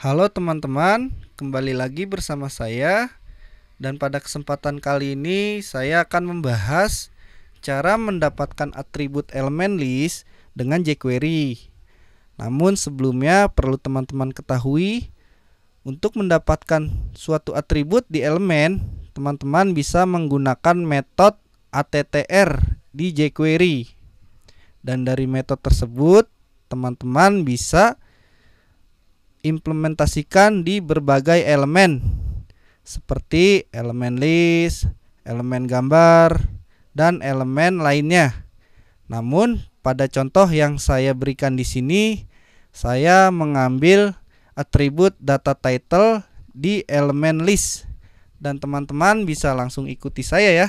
Halo teman-teman, kembali lagi bersama saya dan pada kesempatan kali ini saya akan membahas cara mendapatkan atribut elemen list dengan jQuery. Namun sebelumnya perlu teman-teman ketahui untuk mendapatkan suatu atribut di elemen, teman-teman bisa menggunakan metode attr di jQuery. Dan dari metode tersebut, teman-teman bisa implementasikan di berbagai elemen seperti elemen list, elemen gambar, dan elemen lainnya. Namun, pada contoh yang saya berikan di sini, saya mengambil atribut data title di elemen list dan teman-teman bisa langsung ikuti saya ya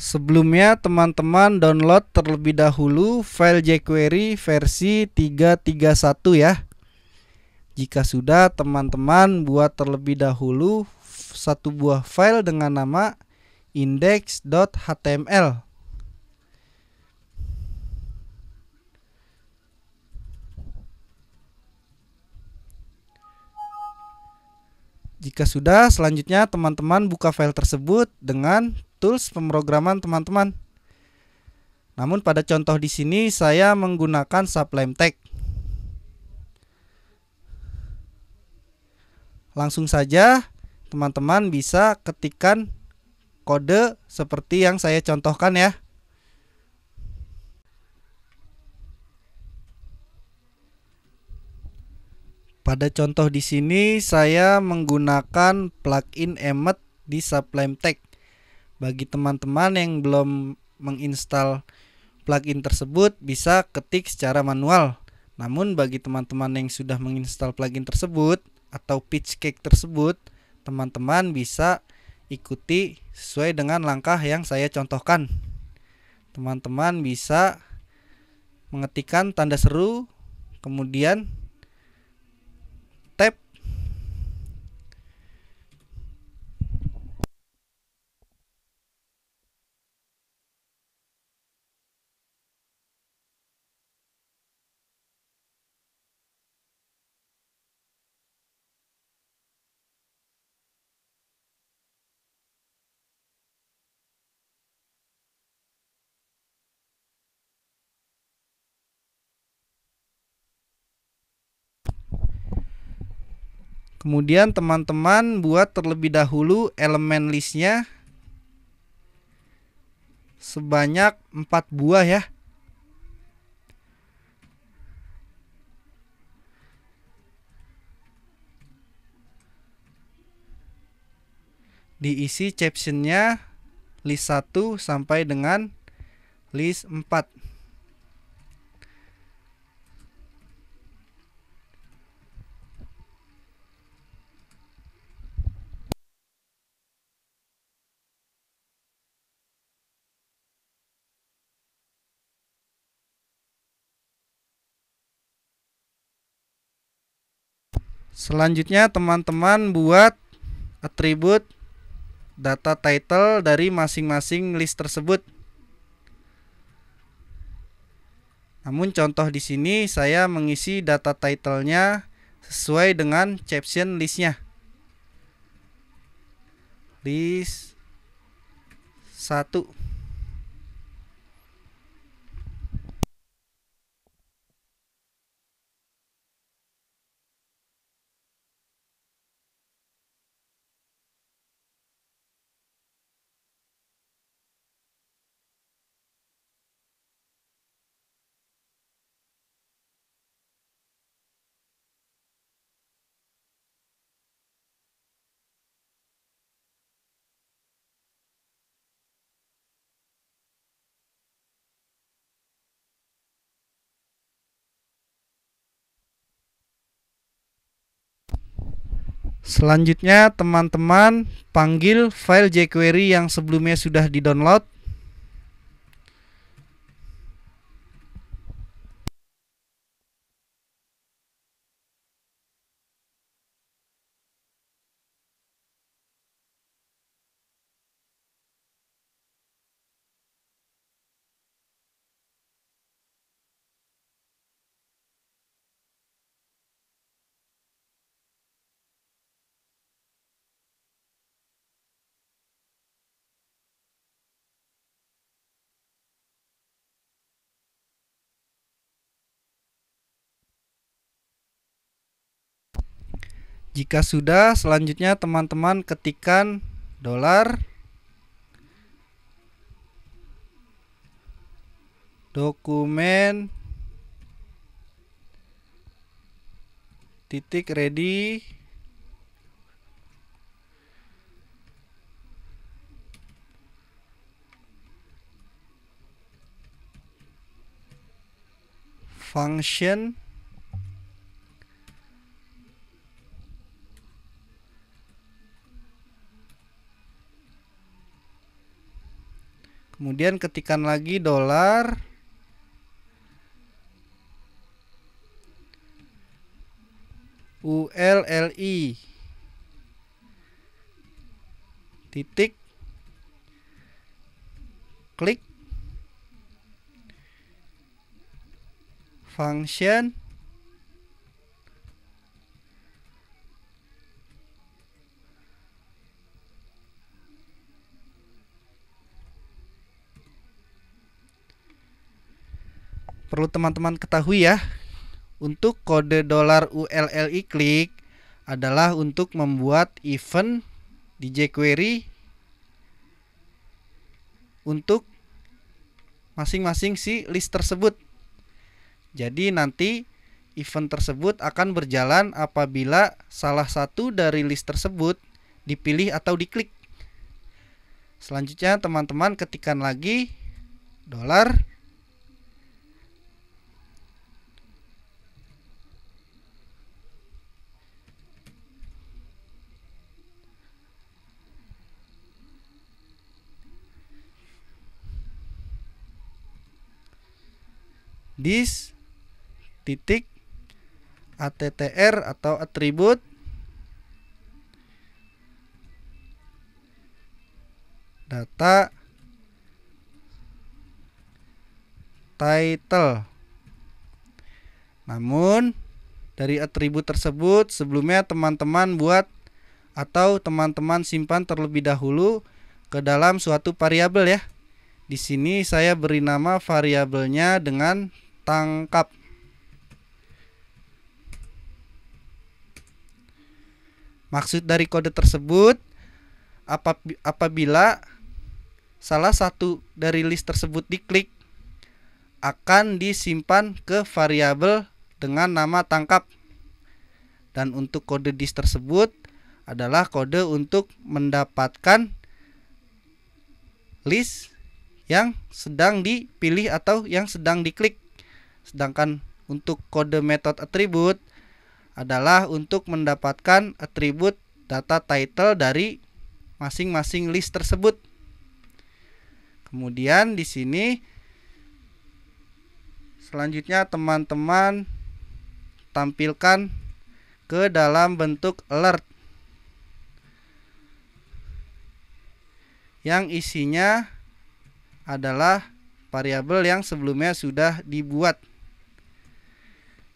Sebelumnya teman-teman download terlebih dahulu file jQuery versi 331 ya. Jika sudah teman-teman buat terlebih dahulu satu buah file dengan nama index.html Jika sudah, selanjutnya teman-teman buka file tersebut dengan tools pemrograman teman-teman. Namun pada contoh di sini saya menggunakan Sublime Text. Langsung saja teman-teman bisa ketikkan kode seperti yang saya contohkan ya. Pada contoh di sini saya menggunakan plugin Emmet di Sublime Tech. Bagi teman-teman yang belum menginstal plugin tersebut bisa ketik secara manual. Namun bagi teman-teman yang sudah menginstal plugin tersebut atau pitch cake tersebut, teman-teman bisa ikuti sesuai dengan langkah yang saya contohkan. Teman-teman bisa mengetikkan tanda seru kemudian Kemudian teman-teman buat terlebih dahulu elemen listnya sebanyak 4 buah ya. Diisi captionnya list 1 sampai dengan list 4. Selanjutnya teman-teman buat atribut data title dari masing-masing list tersebut. Namun contoh di sini saya mengisi data title-nya sesuai dengan caption listnya. List 1 Selanjutnya teman-teman panggil file jQuery yang sebelumnya sudah di-download Jika sudah, selanjutnya teman-teman ketikkan dolar dokumen titik ready function kemudian ketikan lagi dolar ULLI titik klik function perlu teman-teman ketahui ya untuk kode dolar ULLI klik adalah untuk membuat event di jQuery untuk masing-masing si list tersebut. Jadi nanti event tersebut akan berjalan apabila salah satu dari list tersebut dipilih atau diklik. Selanjutnya teman-teman ketikan lagi dolar This titik attr atau atribut data title. Namun dari atribut tersebut sebelumnya teman-teman buat atau teman-teman simpan terlebih dahulu ke dalam suatu variabel ya. Di sini saya beri nama variabelnya dengan tangkap Maksud dari kode tersebut apabila salah satu dari list tersebut diklik akan disimpan ke variabel dengan nama tangkap. Dan untuk kode dis tersebut adalah kode untuk mendapatkan list yang sedang dipilih atau yang sedang diklik. Sedangkan untuk kode metode atribut adalah untuk mendapatkan atribut data title dari masing-masing list tersebut. Kemudian di sini selanjutnya teman-teman tampilkan ke dalam bentuk alert yang isinya adalah variabel yang sebelumnya sudah dibuat.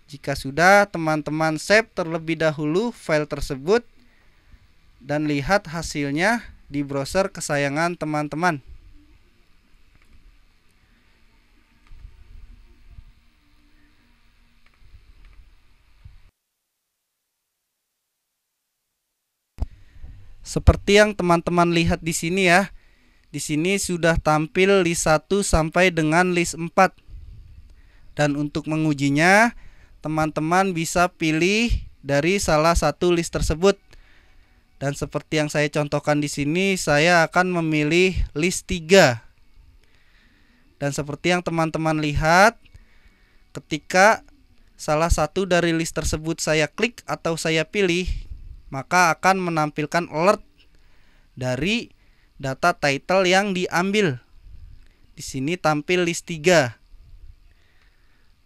Jika sudah, teman-teman save terlebih dahulu file tersebut dan lihat hasilnya di browser kesayangan teman-teman. Seperti yang teman-teman lihat di sini ya. Di sini sudah tampil list 1 sampai dengan list 4. Dan untuk mengujinya, teman-teman bisa pilih dari salah satu list tersebut. Dan seperti yang saya contohkan di sini, saya akan memilih list 3. Dan seperti yang teman-teman lihat, ketika salah satu dari list tersebut saya klik atau saya pilih, maka akan menampilkan alert dari data title yang diambil. Di sini tampil list 3.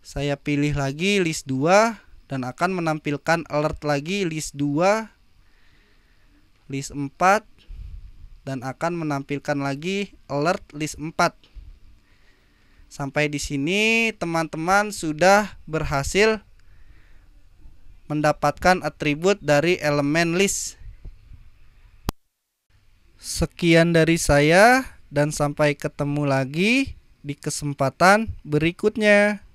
Saya pilih lagi list 2 dan akan menampilkan alert lagi list 2, list 4 dan akan menampilkan lagi alert list 4. Sampai di sini teman-teman sudah berhasil mendapatkan atribut dari elemen list. Sekian dari saya, dan sampai ketemu lagi di kesempatan berikutnya.